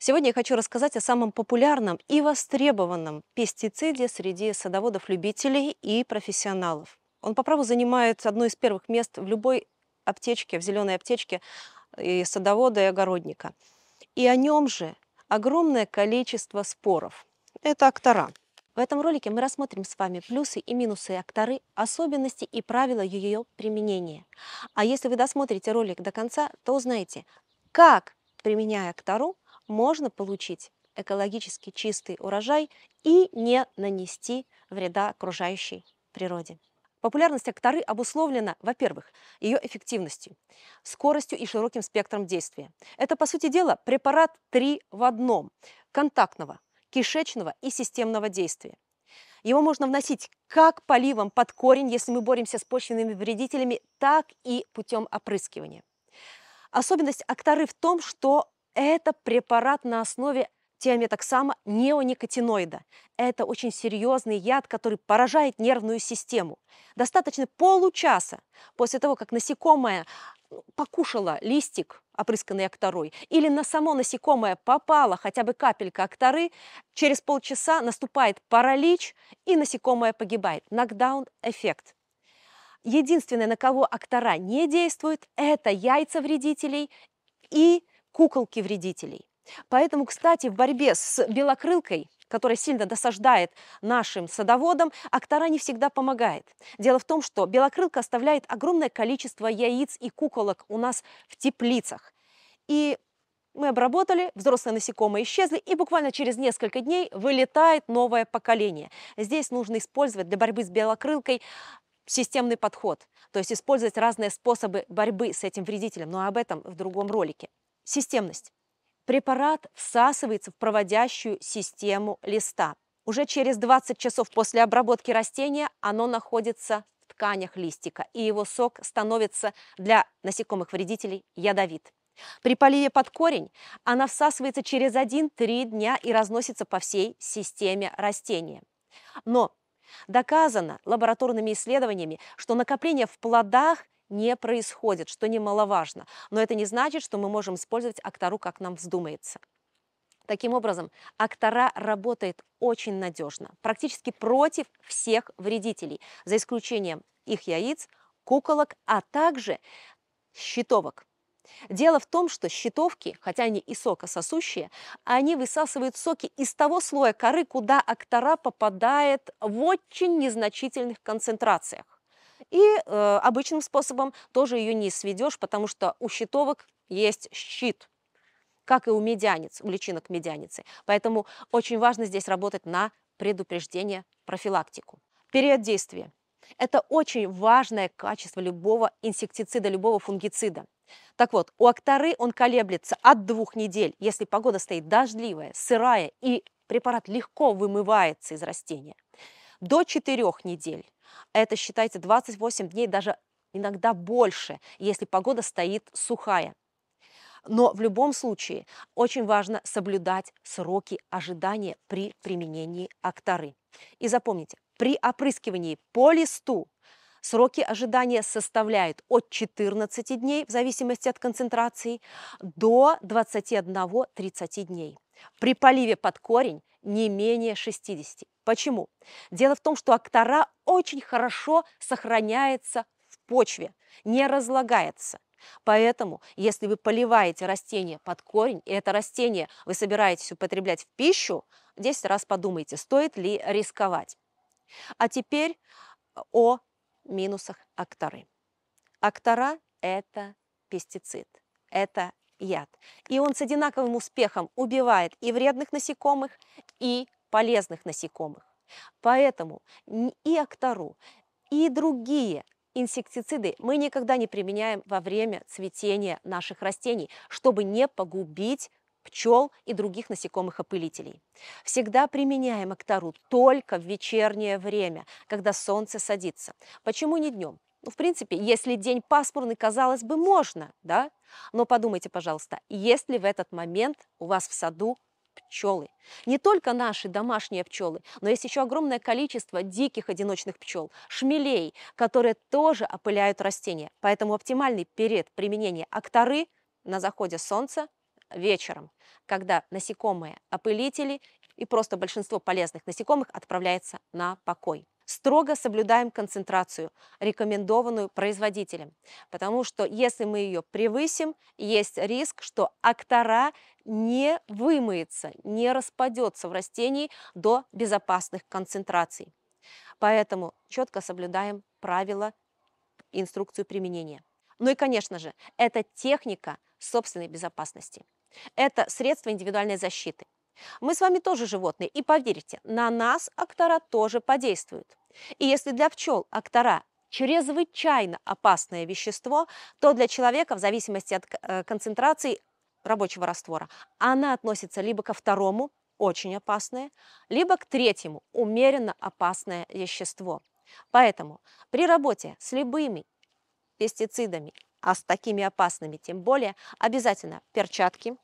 Сегодня я хочу рассказать о самом популярном и востребованном пестициде среди садоводов-любителей и профессионалов. Он по праву занимает одно из первых мест в любой аптечке, в зеленой аптечке э, и садовода, и огородника. И о нем же огромное количество споров. Это актора. В этом ролике мы рассмотрим с вами плюсы и минусы акторы, особенности и правила ее применения. А если вы досмотрите ролик до конца, то узнаете, как, применяя актору, можно получить экологически чистый урожай и не нанести вреда окружающей природе. Популярность актары обусловлена, во-первых, ее эффективностью, скоростью и широким спектром действия. Это, по сути дела, препарат 3 в одном – контактного, кишечного и системного действия. Его можно вносить как поливом под корень, если мы боремся с почвенными вредителями, так и путем опрыскивания. Особенность актары в том, что это препарат на основе тиаметоксама неоникотиноида. Это очень серьезный яд, который поражает нервную систему. Достаточно получаса после того, как насекомое э, покушала листик, опрысканный акторой, или на само насекомое попала хотя бы капелька акторы, через полчаса наступает паралич, и насекомое погибает. Нокдаун-эффект. Единственное, на кого актора не действует, это яйца вредителей и куколки-вредителей. Поэтому, кстати, в борьбе с белокрылкой которая сильно досаждает нашим садоводам, Актара не всегда помогает. Дело в том, что белокрылка оставляет огромное количество яиц и куколок у нас в теплицах. И мы обработали, взрослые насекомые исчезли, и буквально через несколько дней вылетает новое поколение. Здесь нужно использовать для борьбы с белокрылкой системный подход, то есть использовать разные способы борьбы с этим вредителем, но об этом в другом ролике. Системность. Препарат всасывается в проводящую систему листа. Уже через 20 часов после обработки растения оно находится в тканях листика, и его сок становится для насекомых-вредителей ядовит. При поливе под корень она всасывается через 1-3 дня и разносится по всей системе растения. Но доказано лабораторными исследованиями, что накопление в плодах – не происходит, что немаловажно. Но это не значит, что мы можем использовать актору, как нам вздумается. Таким образом, актора работает очень надежно, практически против всех вредителей, за исключением их яиц, куколок, а также щитовок. Дело в том, что щитовки, хотя они и сокососущие, они высасывают соки из того слоя коры, куда актора попадает в очень незначительных концентрациях. И э, обычным способом тоже ее не сведешь, потому что у щитовок есть щит, как и у медянец, у личинок медианицы. Поэтому очень важно здесь работать на предупреждение, профилактику. Период действия. Это очень важное качество любого инсектицида, любого фунгицида. Так вот, у акторы он колеблется от двух недель, если погода стоит дождливая, сырая, и препарат легко вымывается из растения, до четырех недель. Это, считайте, 28 дней, даже иногда больше, если погода стоит сухая. Но в любом случае очень важно соблюдать сроки ожидания при применении акторы. И запомните, при опрыскивании по листу Сроки ожидания составляют от 14 дней, в зависимости от концентрации, до 21-30 дней. При поливе под корень не менее 60. Почему? Дело в том, что актора очень хорошо сохраняется в почве, не разлагается. Поэтому, если вы поливаете растение под корень, и это растение вы собираетесь употреблять в пищу, 10 раз подумайте, стоит ли рисковать. А теперь о минусах акторы. Актора это пестицид, это яд. И он с одинаковым успехом убивает и вредных насекомых, и полезных насекомых. Поэтому и актору, и другие инсектициды мы никогда не применяем во время цветения наших растений, чтобы не погубить пчел и других насекомых-опылителей. Всегда применяем актору только в вечернее время, когда солнце садится. Почему не днем? Ну, в принципе, если день пасмурный, казалось бы, можно, да? Но подумайте, пожалуйста, есть ли в этот момент у вас в саду пчелы. Не только наши домашние пчелы, но есть еще огромное количество диких одиночных пчел, шмелей, которые тоже опыляют растения. Поэтому оптимальный период применения актары на заходе солнца вечером, когда насекомые-опылители и просто большинство полезных насекомых отправляется на покой. Строго соблюдаем концентрацию, рекомендованную производителем, потому что если мы ее превысим, есть риск, что актора не вымыется, не распадется в растении до безопасных концентраций. Поэтому четко соблюдаем правила инструкцию применения. Ну и, конечно же, это техника собственной безопасности. Это средство индивидуальной защиты. Мы с вами тоже животные, и поверьте, на нас актора тоже подействуют. И если для пчел актора чрезвычайно опасное вещество, то для человека, в зависимости от э, концентрации рабочего раствора, она относится либо ко второму, очень опасное, либо к третьему, умеренно опасное вещество. Поэтому при работе с любыми пестицидами а с такими опасными тем более, обязательно перчатки,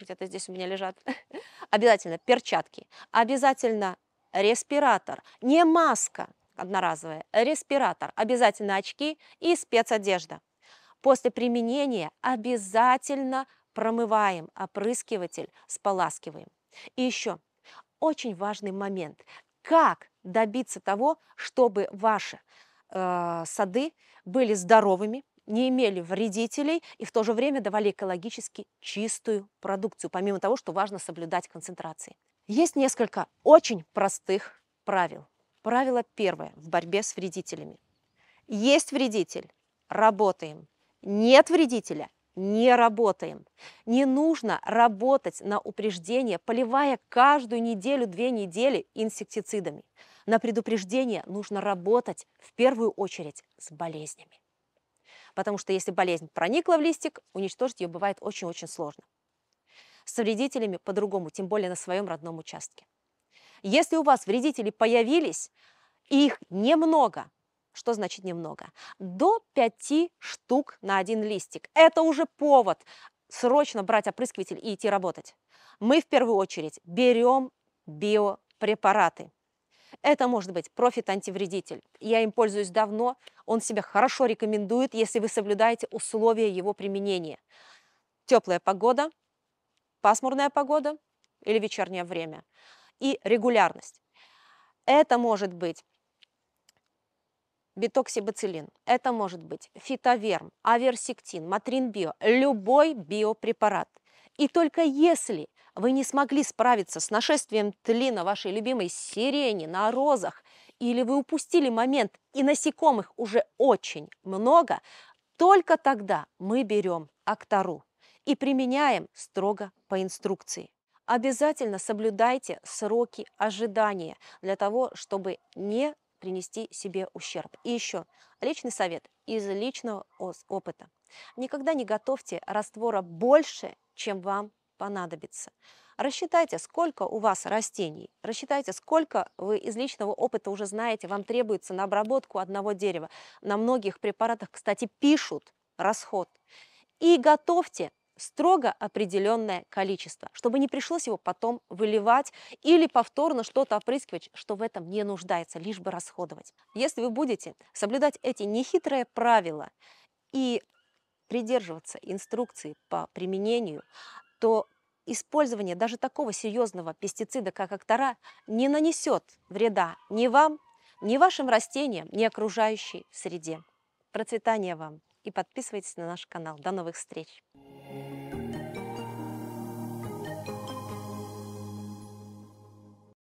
где-то здесь у меня лежат, обязательно перчатки, обязательно респиратор, не маска одноразовая, респиратор, обязательно очки и спецодежда. После применения обязательно промываем опрыскиватель, споласкиваем. И еще очень важный момент. Как добиться того, чтобы ваши э, сады были здоровыми, не имели вредителей и в то же время давали экологически чистую продукцию, помимо того, что важно соблюдать концентрации. Есть несколько очень простых правил. Правило первое в борьбе с вредителями. Есть вредитель – работаем. Нет вредителя – не работаем. Не нужно работать на упреждение, поливая каждую неделю, две недели инсектицидами. На предупреждение нужно работать в первую очередь с болезнями потому что если болезнь проникла в листик, уничтожить ее бывает очень-очень сложно. С вредителями по-другому, тем более на своем родном участке. Если у вас вредители появились, и их немного, что значит немного? До 5 штук на один листик. Это уже повод срочно брать опрыскиватель и идти работать. Мы в первую очередь берем биопрепараты – это может быть профит-антивредитель. Я им пользуюсь давно, он себя хорошо рекомендует, если вы соблюдаете условия его применения. Теплая погода, пасмурная погода или вечернее время. И регулярность. Это может быть битоксибацилин, это может быть фитоверм, аверсектин, матринбио, любой биопрепарат. И только если вы не смогли справиться с нашествием тли на вашей любимой сирени, на розах, или вы упустили момент, и насекомых уже очень много, только тогда мы берем актору и применяем строго по инструкции. Обязательно соблюдайте сроки ожидания для того, чтобы не принести себе ущерб. И еще личный совет из личного опыта. Никогда не готовьте раствора больше, чем вам понадобится. Рассчитайте, сколько у вас растений, рассчитайте, сколько вы из личного опыта уже знаете, вам требуется на обработку одного дерева. На многих препаратах, кстати, пишут расход. И готовьте строго определенное количество, чтобы не пришлось его потом выливать или повторно что-то опрыскивать, что в этом не нуждается, лишь бы расходовать. Если вы будете соблюдать эти нехитрые правила и придерживаться инструкции по применению, то использование даже такого серьезного пестицида, как актора, не нанесет вреда ни вам, ни вашим растениям, ни окружающей среде. Процветания вам и подписывайтесь на наш канал. До новых встреч!